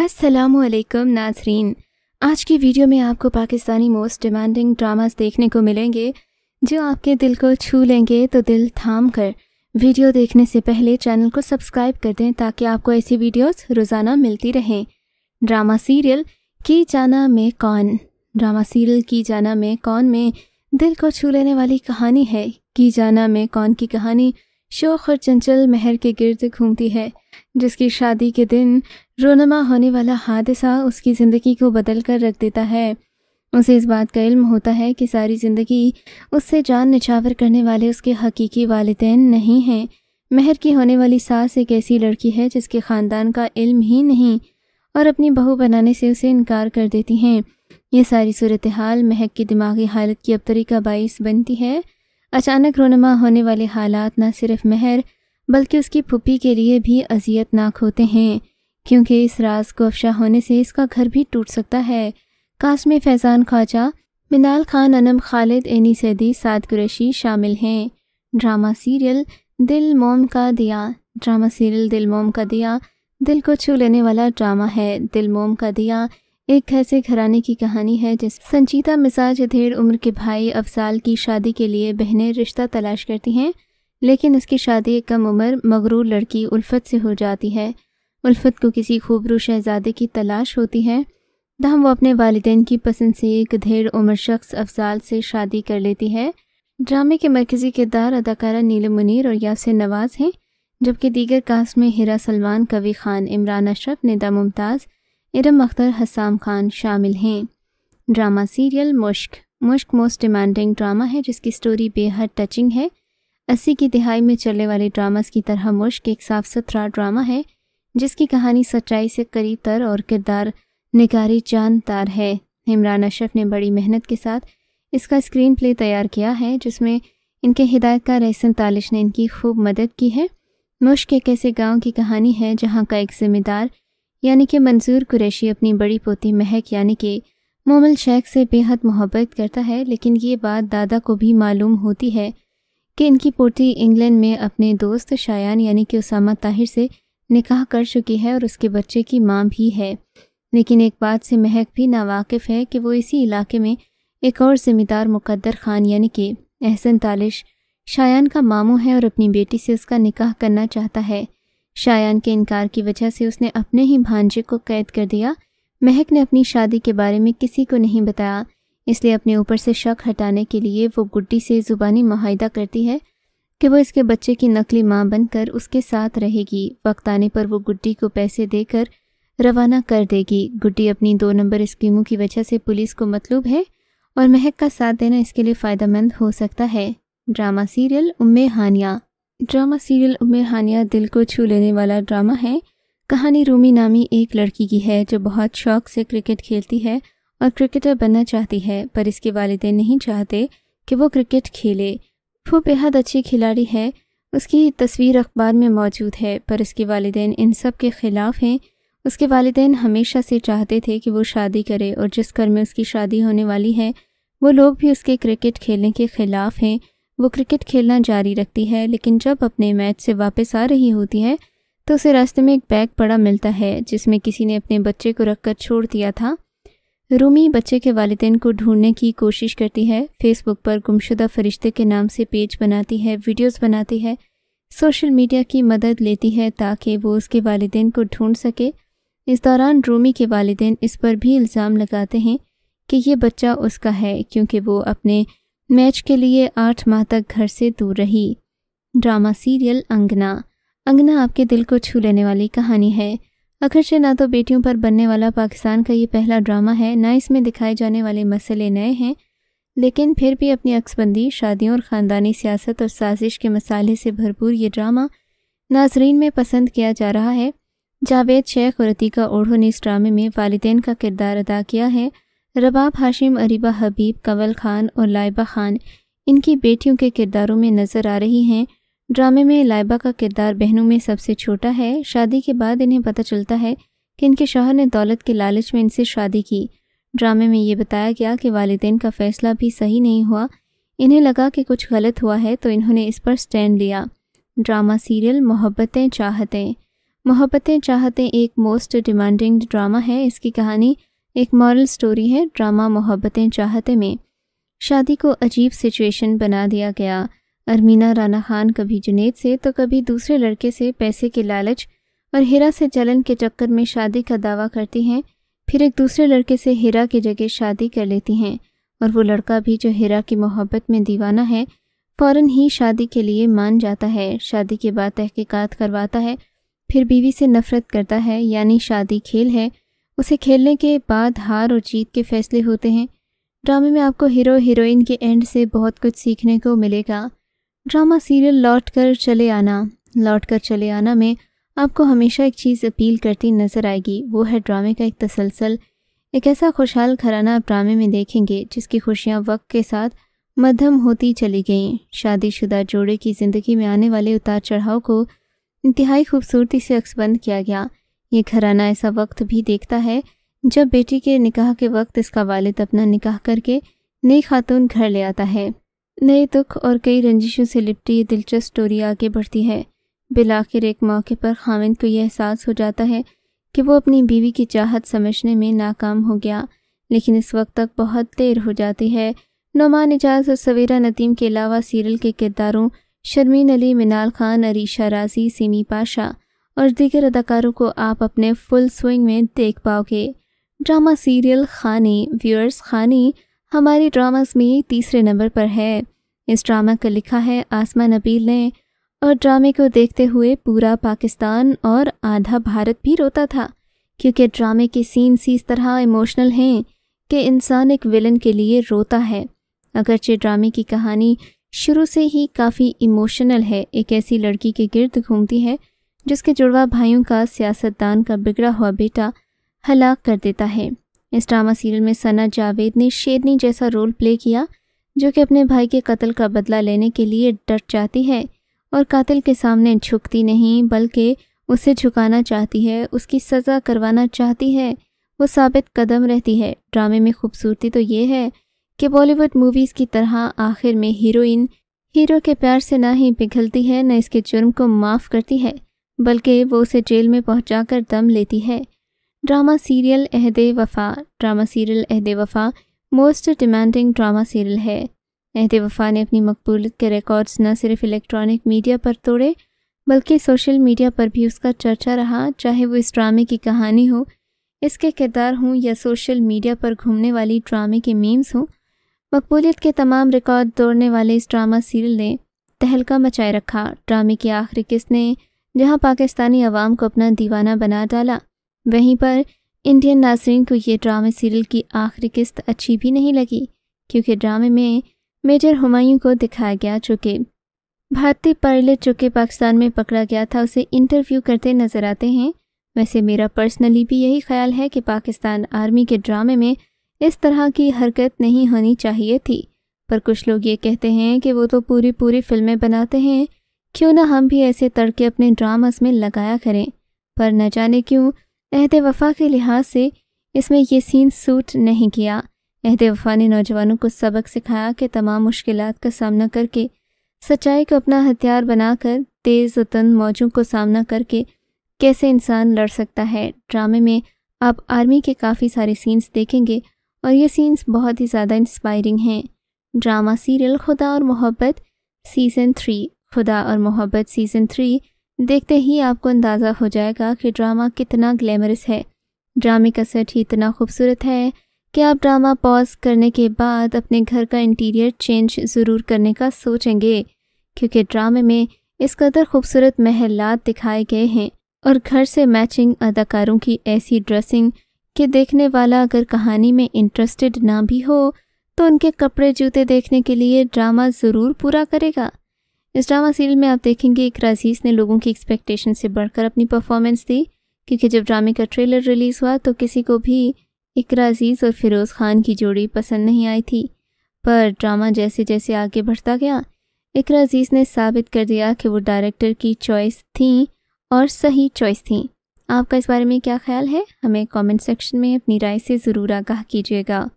असलम नाजरीन आज की वीडियो में आपको पाकिस्तानी मोस्ट डिमांडिंग ड्रामास देखने को मिलेंगे जो आपके दिल को छू लेंगे तो दिल थाम कर वीडियो देखने से पहले चैनल को सब्सक्राइब कर दें ताकि आपको ऐसी वीडियोस रोज़ाना मिलती रहें ड्रामा सीरियल की जाना में कौन ड्रामा सीरियल की जाना में कौन में दिल को छू लेने वाली कहानी है की जाना में कौन की कहानी शोख और चंचल महर के गिर्द घूमती है जिसकी शादी के दिन रोनमा होने वाला हादसा उसकी ज़िंदगी को बदल कर रख देता है उसे इस बात का इल्म होता है कि सारी ज़िंदगी उससे जान निछावर करने वाले उसके हकीकी वालदेन नहीं हैं महर की होने वाली सास एक ऐसी लड़की है जिसके ख़ानदान का इल्म ही नहीं और अपनी बहू बनाने से उसे इनकार कर देती हैं ये सारी सूरत हाल महक की दिमागी हालत की अबतरी का बायस बनती है अचानक रोनमा होने वाले हालात न सिर्फ महर बल्कि उसकी पुप्पी के लिए भी अजियतनाक होते हैं क्योंकि इस राज को अफशा होने से इसका घर भी टूट सकता है कासम फैज़ान ख्वाजा मिनाल खान अनम खालिद एनी सदी साद कुरैशी शामिल हैं ड्रामा सीरियल दिल मोम का दिया ड्रामा सीरियल दिल मोम का दिया दिल को छू लेने वाला ड्रामा है दिल मोम का दिया एक ऐसे घराने की कहानी है जिस संचिता मिजाज अधेड़ उम्र के भाई अफसाल की शादी के लिए बहनें रिश्ता तलाश करती हैं लेकिन उसकी शादी कम उम्र मगरूर लड़की उल्फत से हो जाती है उल्फत को किसी खूबरू शहजादे की तलाश होती है तहम वो अपने वालदेन की पसंद से एक धेड़ उम्र शख्स अफजाल से शादी कर लेती है ड्रामे के मरकज़ी किरदार अदाकारा नीलम मुनर और यासिर नवाज़ हैं जबकि दीगर कास्ट में हिरा सलमान कवी खान इमरान अशरफ निदा मुमताज़ इरम अख्तर हसाम खान शामिल हैं ड्रामा सीरियल मुश्क मुश्क मोस्ट डिमांडिंग ड्रामा है जिसकी स्टोरी बेहद टचिंग है अस्सी की दिहाई में चलने वाले ड्रामास की तरह मुश्क एक साफ सुथरा ड्रामा है जिसकी कहानी सच्चाई से तर और किरदार निकारी जानदार तार है इमरान अशरफ ने बड़ी मेहनत के साथ इसका स्क्रीन प्ले तैयार किया है जिसमें इनके हिदायतकार रहसन तालिश ने इनकी खूब मदद की है मुश्क एक ऐसे गाँव की कहानी है जहाँ का एक जिम्मेदार यानी कि मंजूर कुरैशी अपनी बड़ी पोती महक यानी कि मोमल शेख से बेहद मोहब्बत करता है लेकिन ये बात दादा को भी मालूम होती है कि इनकी पोती इंग्लैंड में अपने दोस्त शायान यानी कि उसामा ताहिर से निकाह कर चुकी है और उसके बच्चे की माँ भी है लेकिन एक बात से महक भी नावाकिफ़ है कि वो इसी इलाके में एक और ज़िम्मेदार मुकद्दर खान यानी कि एहसन तालिश शायान का मामू है और अपनी बेटी से उसका निकाह करना चाहता है शायान के इनकार की वजह से उसने अपने ही भांजे को कैद कर दिया महक ने अपनी शादी के बारे में किसी को नहीं बताया इसलिए अपने ऊपर से शक हटाने के लिए वो गुड्डी से ज़ुबानी माहिदा करती है कि वह इसके बच्चे की नकली माँ बनकर उसके साथ रहेगी वक्त आने पर वो गुड्डी को पैसे देकर रवाना कर देगी गुड्डी अपनी दो नंबर स्कीमों की वजह से पुलिस को मतलूब है और महक का साथ देना इसके लिए फ़ायदेमंद हो सकता है drama serial Umme Hania drama serial Umme Hania दिल को छू लेने वाला ड्रामा है कहानी रूमी नामी एक लड़की की है जो बहुत शौक से क्रिकेट खेलती है और क्रिकेटर बनना चाहती है पर इसके वालदे नहीं चाहते कि वो क्रिकेट खेले वो बेहद अच्छी खिलाड़ी है उसकी तस्वीर अखबार में मौजूद है पर उसके वालदेन इन सब के ख़िलाफ़ हैं उसके वालदेन हमेशा से चाहते थे कि वो शादी करे और जिस घर में उसकी शादी होने वाली है वो लोग भी उसके क्रिकेट खेलने के ख़िलाफ़ हैं वो क्रिकेट खेलना जारी रखती है लेकिन जब अपने मैच से वापस आ रही होती है तो उसे रास्ते में एक बैग पड़ा मिलता है जिसमें किसी ने अपने बच्चे को रखकर छोड़ दिया था रूमी बच्चे के वालदेन को ढूंढने की कोशिश करती है फेसबुक पर गुमशुदा फरिश्ते के नाम से पेज बनाती है वीडियोस बनाती है सोशल मीडिया की मदद लेती है ताकि वो उसके वालदेन को ढूंढ सके इस दौरान रूमी के वालदेन इस पर भी इल्ज़ाम लगाते हैं कि ये बच्चा उसका है क्योंकि वो अपने मैच के लिए आठ माह तक घर से दूर रही ड्रामा सीरियल अंगना अंगना आपके दिल को छू लेने वाली कहानी है आखिर से ना तो बेटियों पर बनने वाला पाकिस्तान का ये पहला ड्रामा है ना इसमें दिखाए जाने वाले मसले नए हैं लेकिन फिर भी अपनी अक्सबंदी शादियों और ख़ानदानी सियासत और साजिश के मसाले से भरपूर ये ड्रामा नाजरीन में पसंद किया जा रहा है जावेद शेख और अतीका ओढ़ो ने इस ड्रामे में वालदेन का किरदार अदा किया है रबाब हाशिम अरिबा हबीब कंवल खान और लाइबा खान इनकी बेटियों के किरदारों में नज़र आ रही हैं ड्रामे में लाइबा का किरदार बहनों में सबसे छोटा है शादी के बाद इन्हें पता चलता है कि इनके शोहर ने दौलत के लालच में इनसे शादी की ड्रामे में ये बताया गया कि वालदेन का फैसला भी सही नहीं हुआ इन्हें लगा कि कुछ गलत हुआ है तो इन्होंने इस पर स्टैंड लिया ड्रामा सीरियल मोहब्बतें चाहतें मोहब्बतें चाहतें एक मोस्ट डिमांडिंग ड्रामा है इसकी कहानी एक मॉरल स्टोरी है ड्रामा मोहब्बतें चाहते में शादी को अजीब सिचुएशन बना दिया गया अरमीना राना खान कभी जुनेद से तो कभी दूसरे लड़के से पैसे के लालच और हिरा से जलन के चक्कर में शादी का दावा करती हैं फिर एक दूसरे लड़के से हिरा की जगह शादी कर लेती हैं और वो लड़का भी जो हिरा की मोहब्बत में दीवाना है फ़ौर ही शादी के लिए मान जाता है शादी के बाद तहकीकात करवाता है फिर बीवी से नफरत करता है यानी शादी खेल है उसे खेलने के बाद हार और जीत के फैसले होते हैं ड्रामे में आपको हीरो हीरोइन के एंड से बहुत कुछ सीखने को मिलेगा ड्रामा सीरियल लौट कर चले आना लौट कर चले आना में आपको हमेशा एक चीज़ अपील करती नज़र आएगी वो है ड्रामे का एक तसलसल एक ऐसा खुशहाल घराना आप ड्रामे में देखेंगे जिसकी खुशियाँ वक्त के साथ मध्यम होती चली गईं शादीशुदा जोड़े की ज़िंदगी में आने वाले उतार चढ़ाव को इंतहाई खूबसूरती से अक्सबंद किया गया ये घराना ऐसा वक्त भी देखता है जब बेटी के निकाह के वक्त इसका वालिद अपना निकाह करके नई खातून घर ले आता है नए दुख और कई रंजिशों से लिपटी ये दिलचस्प स्टोरी आगे बढ़ती है बिल आखिर एक मौके पर खाविंद को यह एहसास हो जाता है कि वो अपनी बीवी की चाहत समझने में नाकाम हो गया लेकिन इस वक्त तक बहुत देर हो जाती है नुमान एजाज और सवेरा नदीम के अलावा सीरियल के किरदारों शर्मीन अली मिनाल खान अरीशा राजी सिमी पाशा और दीगर अदाकारों को आप अपने फुल स्विंग में देख पाओगे ड्रामा सीरियल खानी व्यूअर्स खानी हमारे ड्रामास में तीसरे नंबर पर है इस ड्रामा का लिखा है आसमान नबील ने और ड्रामे को देखते हुए पूरा पाकिस्तान और आधा भारत भी रोता था क्योंकि ड्रामे के सीन्स इस तरह इमोशनल हैं कि इंसान एक विलन के लिए रोता है अगरचे ड्रामे की कहानी शुरू से ही काफ़ी इमोशनल है एक ऐसी लड़की के गिर्द घूमती है जिसके जुड़वा भाइयों का सियासतदान का बिगड़ा हुआ बेटा हलाक कर देता है इस ड्रामा सीरियल में सना जावेद ने शेरनी जैसा रोल प्ले किया जो कि अपने भाई के कत्ल का बदला लेने के लिए डट जाती है और कातिल के सामने झुकती नहीं बल्कि उसे झुकाना चाहती है उसकी सज़ा करवाना चाहती है वो साबित कदम रहती है ड्रामे में खूबसूरती तो ये है कि बॉलीवुड मूवीज़ की तरह आखिर में हीरोइन हीरो के प्यार से ना ही पिघलती है न इसके जुर्म को माफ़ करती है बल्कि वो उसे जेल में पहुंचाकर दम लेती है drama serial Ahd Wafa drama serial Ahd Wafa most demanding drama serial है अहद वफ़ा ने अपनी मकबूलियत के रिकॉर्ड्स न सिर्फ इलेक्ट्रॉनिक मीडिया पर तोड़े बल्कि सोशल मीडिया पर भी उसका चर्चा रहा चाहे वो इस ड्रामे की कहानी हो इसके किरदार हों या सोशल मीडिया पर घूमने वाली ड्रामे के मीम्स हों मकबूलियत के तमाम रिकॉर्ड तोड़ने वाले इस ड्रामा सीरियल ने तहलका मचाए रखा ड्रामे की आखिरी किस्त ने जहाँ पाकिस्तानी अवाम को अपना दीवाना बना डाला वहीं पर इंडियन नाजरीन को ये ड्रामे सीरियल की आखिरी किस्त अच्छी भी नहीं लगी क्योंकि ड्रामे में मेजर हुमायूं को दिखाया गया जो कि भारतीय पायलट जो कि पाकिस्तान में पकड़ा गया था उसे इंटरव्यू करते नज़र आते हैं वैसे मेरा पर्सनली भी यही ख्याल है कि पाकिस्तान आर्मी के ड्रामे में इस तरह की हरकत नहीं होनी चाहिए थी पर कुछ लोग ये कहते हैं कि वो तो पूरी पूरी फिल्में बनाते हैं क्यों ना हम भी ऐसे तड़के अपने ड्रामास में लगाया करें पर न जाने क्यों अहद वफ़ा के लिहाज से इसमें यह सीन सूट नहीं किया अहद वफ़ा ने नौजवानों को सबक सिखाया कि तमाम मुश्किल का सामना करके सच्चाई को अपना हथियार बनाकर तेज़ वतन मौजों को सामना करके कैसे इंसान लड़ सकता है ड्रामे में आप आर्मी के काफ़ी सारे सीन्स देखेंगे और ये सीन्स बहुत ही ज़्यादा इंस्पायरिंग हैं ड्रामा सीरियल खुदा और मोहब्बत सीज़न थ्री खुदा और मोहब्बत सीज़न थ्री देखते ही आपको अंदाज़ा हो जाएगा कि ड्रामा कितना ग्लैमरस है ड्रामे का सेट ही इतना खूबसूरत है कि आप ड्रामा पॉज करने के बाद अपने घर का इंटीरियर चेंज ज़रूर करने का सोचेंगे क्योंकि ड्रामे में इस कदर खूबसूरत महलात दिखाए गए हैं और घर से मैचिंग अदाकारों की ऐसी ड्रेसिंग कि देखने वाला अगर कहानी में इंटरेस्टेड ना भी हो तो उनके कपड़े जूते देखने के लिए ड्रामा ज़रूर पूरा करेगा इस ड्रामा सीरियल में आप देखेंगे एक अजीज़ ने लोगों की एक्सपेक्टेशन से बढ़कर अपनी परफॉर्मेंस दी क्योंकि जब ड्रामे का ट्रेलर रिलीज़ हुआ तो किसी को भी इकरा अजीज़ और फिरोज़ खान की जोड़ी पसंद नहीं आई थी पर ड्रामा जैसे जैसे आगे बढ़ता गया इकरा अजीज़ ने साबित कर दिया कि वो डायरेक्टर की चॉइस थी और सही चॉइस थी आपका इस बारे में क्या ख्याल है हमें कमेंट सेक्शन में अपनी राय से ज़रूर आगाह कीजिएगा